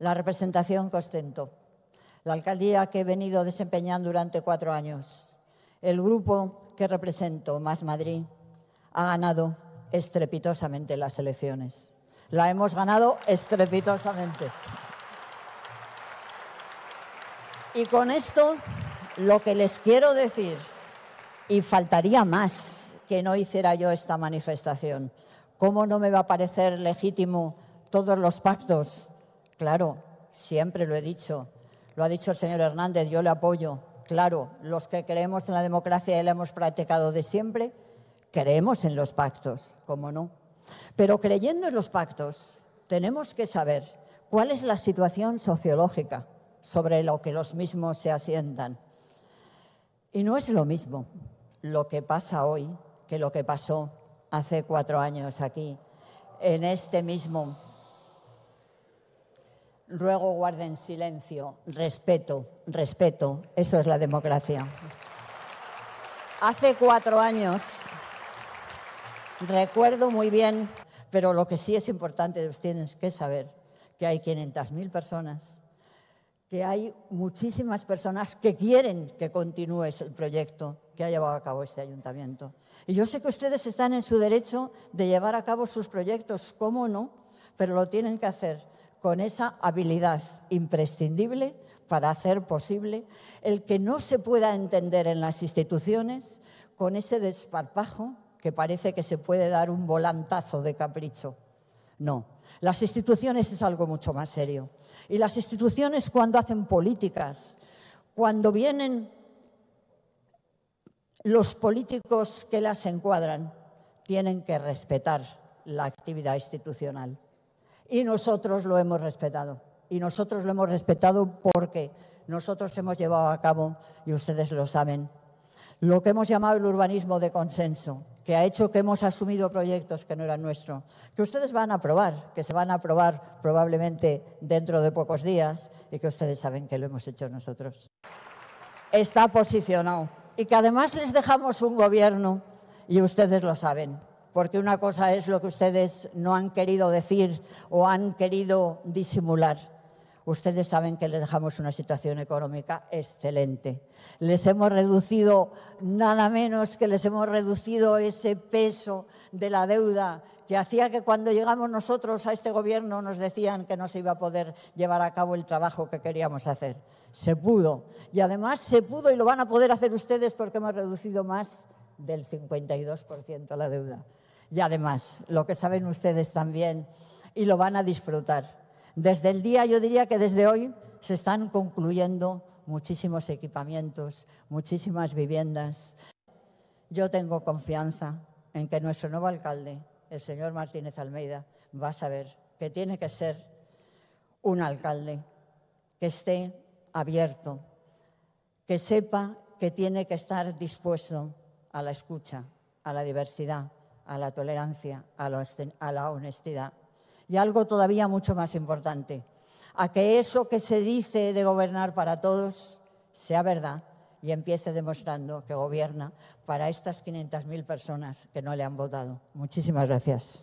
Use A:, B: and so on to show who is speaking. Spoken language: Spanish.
A: la representación que ostento, la alcaldía que he venido desempeñando durante cuatro años, el grupo que represento, Más Madrid, ha ganado estrepitosamente las elecciones. La hemos ganado estrepitosamente. Y con esto lo que les quiero decir, y faltaría más que no hiciera yo esta manifestación, ¿cómo no me va a parecer legítimo todos los pactos Claro, siempre lo he dicho. Lo ha dicho el señor Hernández, yo le apoyo. Claro, los que creemos en la democracia y la hemos practicado de siempre, creemos en los pactos, ¿cómo no? Pero creyendo en los pactos, tenemos que saber cuál es la situación sociológica sobre lo que los mismos se asientan. Y no es lo mismo lo que pasa hoy que lo que pasó hace cuatro años aquí, en este mismo Luego guarden silencio, respeto, respeto. Eso es la democracia. Hace cuatro años, recuerdo muy bien, pero lo que sí es importante, tienen que saber que hay 500.000 personas, que hay muchísimas personas que quieren que continúe el proyecto que ha llevado a cabo este ayuntamiento. Y yo sé que ustedes están en su derecho de llevar a cabo sus proyectos, cómo no, pero lo tienen que hacer con esa habilidad imprescindible para hacer posible el que no se pueda entender en las instituciones con ese desparpajo que parece que se puede dar un volantazo de capricho. No, las instituciones es algo mucho más serio. Y las instituciones cuando hacen políticas, cuando vienen los políticos que las encuadran, tienen que respetar la actividad institucional. Y nosotros lo hemos respetado. Y nosotros lo hemos respetado porque nosotros hemos llevado a cabo, y ustedes lo saben, lo que hemos llamado el urbanismo de consenso, que ha hecho que hemos asumido proyectos que no eran nuestros, que ustedes van a aprobar, que se van a aprobar probablemente dentro de pocos días y que ustedes saben que lo hemos hecho nosotros. Está posicionado y que además les dejamos un gobierno y ustedes lo saben porque una cosa es lo que ustedes no han querido decir o han querido disimular. Ustedes saben que les dejamos una situación económica excelente. Les hemos reducido, nada menos que les hemos reducido ese peso de la deuda que hacía que cuando llegamos nosotros a este gobierno nos decían que no se iba a poder llevar a cabo el trabajo que queríamos hacer. Se pudo. Y además se pudo y lo van a poder hacer ustedes porque hemos reducido más del 52% la deuda. Y además, lo que saben ustedes también, y lo van a disfrutar. Desde el día, yo diría que desde hoy, se están concluyendo muchísimos equipamientos, muchísimas viviendas. Yo tengo confianza en que nuestro nuevo alcalde, el señor Martínez Almeida, va a saber que tiene que ser un alcalde que esté abierto, que sepa que tiene que estar dispuesto a la escucha, a la diversidad, a la tolerancia, a la honestidad. Y algo todavía mucho más importante, a que eso que se dice de gobernar para todos sea verdad y empiece demostrando que gobierna para estas 500.000 personas que no le han votado. Muchísimas gracias.